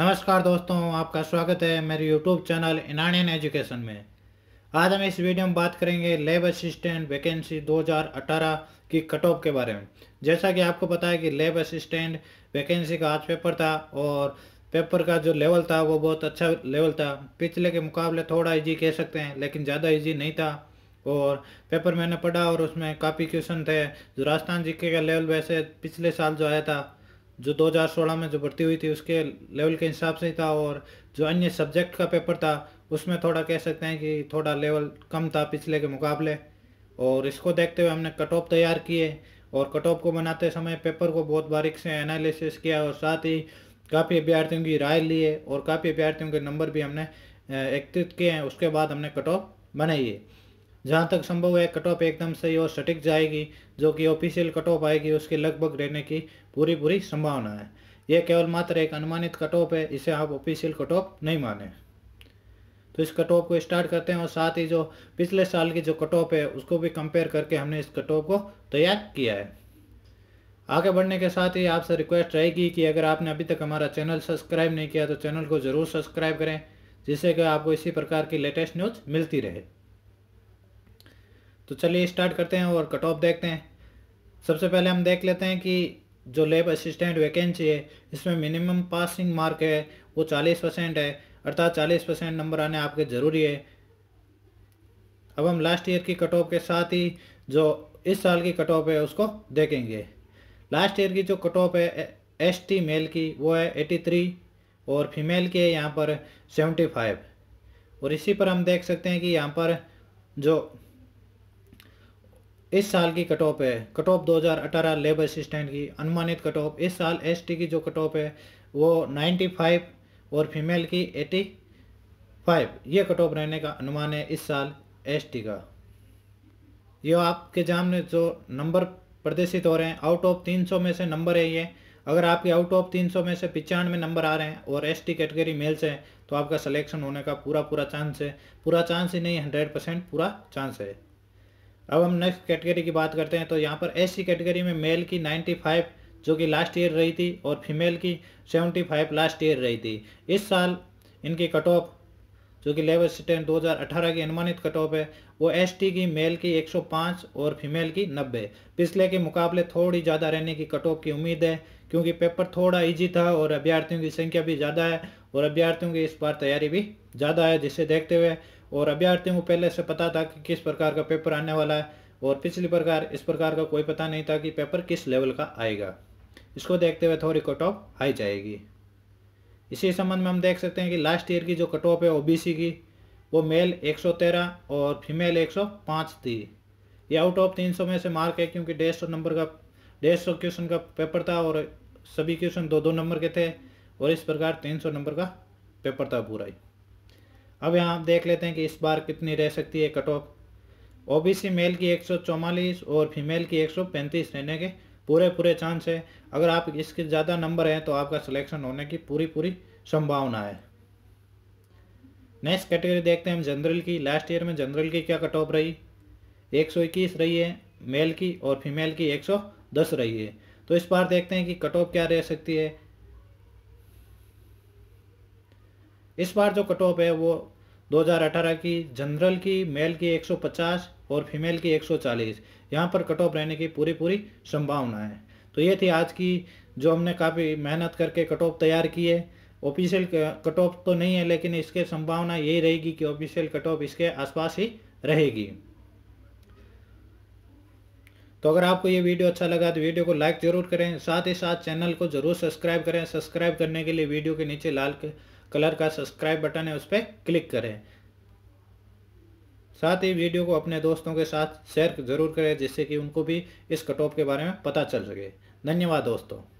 नमस्कार दोस्तों आपका स्वागत है मेरे यूट्यूब चैनल इनानियन एजुकेशन में आज हम इस वीडियो में बात करेंगे लेब असिस्टेंट वैकेंसी 2018 की कट ऑफ के बारे में जैसा कि आपको पता है कि लेब असिस्टेंट वैकेंसी का आज पेपर था और पेपर का जो लेवल था वो बहुत अच्छा लेवल था पिछले के मुकाबले थोड़ा ईजी कह सकते हैं लेकिन ज़्यादा ईजी नहीं था और पेपर मैंने पढ़ा और उसमें काफ़ी क्वेश्चन थे जो राजस्थान जी का लेवल वैसे पिछले साल जो आया था जो 2016 में जो भर्ती हुई थी उसके लेवल के हिसाब से ही था और जो अन्य सब्जेक्ट का पेपर था उसमें थोड़ा कह सकते हैं कि थोड़ा लेवल कम था पिछले के मुकाबले और इसको देखते हुए हमने कट ऑफ तैयार किए और कट ऑफ को बनाते समय पेपर को बहुत बारीक से एनालिसिस किया और साथ ही काफ़ी अभ्यार्थियों की राय लिए और काफ़ी अभ्यार्थियों के नंबर भी हमने एकत्रित किए हैं उसके बाद हमने कट ऑफ बनाई है जहाँ तक संभव है कट ऑफ एकदम सही और सटीक जाएगी जो कि ऑफिशियल कट ऑफ आएगी उसके लगभग रहने की पूरी पूरी संभावना है यह केवल मात्र एक अनुमानित कट ऑफ है इसे आप ऑफिशियल कट ऑफ नहीं माने तो इस कट ऑफ को स्टार्ट करते हैं और साथ ही जो पिछले साल की जो कट ऑफ है उसको भी कंपेयर करके हमने इस कट ऑफ को तैयार किया है आगे बढ़ने के साथ ही आपसे रिक्वेस्ट रहेगी कि अगर आपने अभी तक हमारा चैनल सब्सक्राइब नहीं किया तो चैनल को ज़रूर सब्सक्राइब करें जिससे कि आपको इसी प्रकार की लेटेस्ट न्यूज़ मिलती रहे तो चलिए स्टार्ट करते हैं और कट ऑफ देखते हैं सबसे पहले हम देख लेते हैं कि जो लेब असिस्टेंट वैकेंसी है इसमें मिनिमम पासिंग मार्क है वो चालीस परसेंट है अर्थात चालीस परसेंट नंबर आने आपके ज़रूरी है अब हम लास्ट ईयर की कट ऑफ के साथ ही जो इस साल की कट ऑफ है उसको देखेंगे लास्ट ईयर की जो कट ऑफ है एस टी मेल की वो है एटी थ्री और फीमेल की है यहाँ पर सेवेंटी फाइव और इसी पर हम देख सकते हैं कि यहाँ पर जो इस साल की कट ऑफ है कट ऑफ दो लेबर असिस्टेंट की अनुमानित कट ऑफ इस साल एसटी की जो कट ऑफ है वो 95 और फीमेल की 85 ये कट ऑफ रहने का अनुमान है इस साल एसटी का ये आपके में जो नंबर प्रदर्शित हो रहे हैं आउट ऑफ 300 में से नंबर है ये अगर आपके आउट ऑफ 300 में से पिचानवे नंबर आ रहे हैं और एस टी कैटेगरी मेल्स हैं तो आपका सिलेक्शन होने का पूरा पूरा चांस है पूरा चांस ही नहीं हंड्रेड परसेंट पूरा चांस है अब हम नेक्स्ट कैटेगरी की बात करते हैं तो यहाँ पर एस कैटेगरी में मेल की 95 जो कि लास्ट ईयर रही थी और फीमेल की 75 लास्ट ईयर रही थी इस साल इनकी कट ऑफ जो कि लेवल स्टैंड 2018 की अनुमानित कट ऑफ है वो एसटी की मेल की 105 और फीमेल की 90 पिछले के मुकाबले थोड़ी ज़्यादा रहने की कट ऑफ की उम्मीद है क्योंकि पेपर थोड़ा इजी था और अभ्यर्थियों की संख्या भी ज़्यादा है और अभ्यार्थियों की इस बार तैयारी भी ज़्यादा है जिसे देखते हुए और अभ्यार्थियों को पहले से पता था कि किस प्रकार का पेपर आने वाला है और पिछली प्रकार इस प्रकार का कोई पता नहीं था कि पेपर किस लेवल का आएगा इसको देखते हुए थोड़ी कट ऑफ आई जाएगी इसी संबंध में हम देख सकते हैं कि लास्ट ईयर की जो कट ऑफ है ओ की वो मेल 113 और फीमेल 105 थी ये आउट ऑफ 300 में से मार्क है क्योंकि डेढ़ नंबर का डेढ़ क्वेश्चन का पेपर था और सभी क्वेश्चन दो दो नंबर के थे और इस प्रकार 300 नंबर का पेपर था पूरा ही अब यहाँ आप देख लेते हैं कि इस बार कितनी रह सकती है कट ऑफ ओबीसी मेल की एक और फीमेल की एक रहने के पूरे पूरे चांस है अगर आप इसके ज़्यादा नंबर हैं तो आपका सिलेक्शन होने की पूरी पूरी संभावना है नेक्स्ट कैटेगरी देखते हैं हम जनरल की लास्ट ईयर में जनरल की क्या कट ऑफ रही 121 रही है मेल की और फीमेल की 110 रही है तो इस बार देखते हैं कि कट ऑफ क्या रह सकती है इस बार जो कट ऑफ है वो 2018 की जनरल की मेल की 150 और फीमेल की 140 यहाँ पर कट ऑफ रहने की पूरी पूरी संभावना है तो ये थी आज की जो हमने काफ़ी मेहनत करके कट ऑफ तैयार की है ऑफिशियल कट ऑफ तो नहीं है लेकिन इसके संभावना यही रहेगी कि ऑफिशियल कट ऑफ इसके आसपास ही रहेगी तो अगर आपको ये वीडियो अच्छा लगा तो वीडियो को लाइक जरूर करें साथ ही साथ चैनल को जरूर सब्सक्राइब करें सब्सक्राइब करने के लिए वीडियो के नीचे लाल के कलर का सब्सक्राइब बटन है उस पर क्लिक करें साथ ही वीडियो को अपने दोस्तों के साथ शेयर जरूर करें जिससे कि उनको भी इस कटॉप के बारे में पता चल सके धन्यवाद दोस्तों